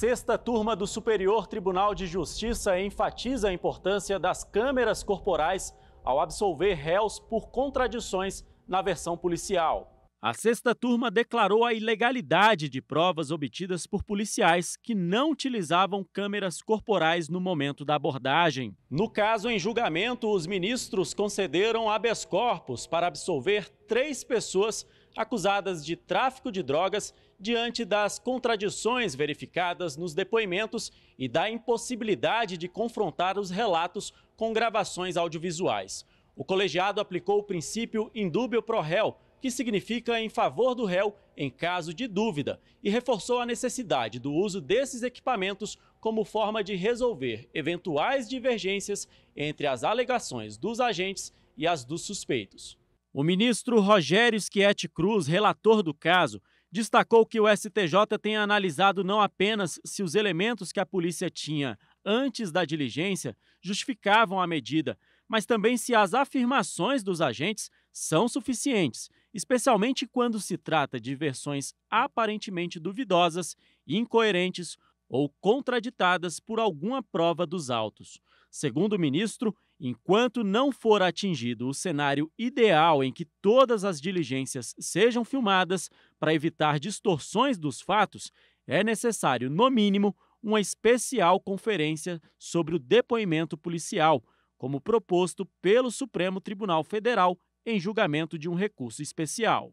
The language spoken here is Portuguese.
Sexta turma do Superior Tribunal de Justiça enfatiza a importância das câmeras corporais ao absolver réus por contradições na versão policial. A sexta turma declarou a ilegalidade de provas obtidas por policiais que não utilizavam câmeras corporais no momento da abordagem. No caso em julgamento, os ministros concederam habeas corpus para absolver três pessoas acusadas de tráfico de drogas diante das contradições verificadas nos depoimentos e da impossibilidade de confrontar os relatos com gravações audiovisuais. O colegiado aplicou o princípio indúbio pro réu, que significa em favor do réu em caso de dúvida, e reforçou a necessidade do uso desses equipamentos como forma de resolver eventuais divergências entre as alegações dos agentes e as dos suspeitos. O ministro Rogério Schietti Cruz, relator do caso, destacou que o STJ tem analisado não apenas se os elementos que a polícia tinha antes da diligência justificavam a medida, mas também se as afirmações dos agentes são suficientes, especialmente quando se trata de versões aparentemente duvidosas, e incoerentes ou contraditadas por alguma prova dos autos. Segundo o ministro, enquanto não for atingido o cenário ideal em que todas as diligências sejam filmadas para evitar distorções dos fatos, é necessário, no mínimo, uma especial conferência sobre o depoimento policial, como proposto pelo Supremo Tribunal Federal em julgamento de um recurso especial.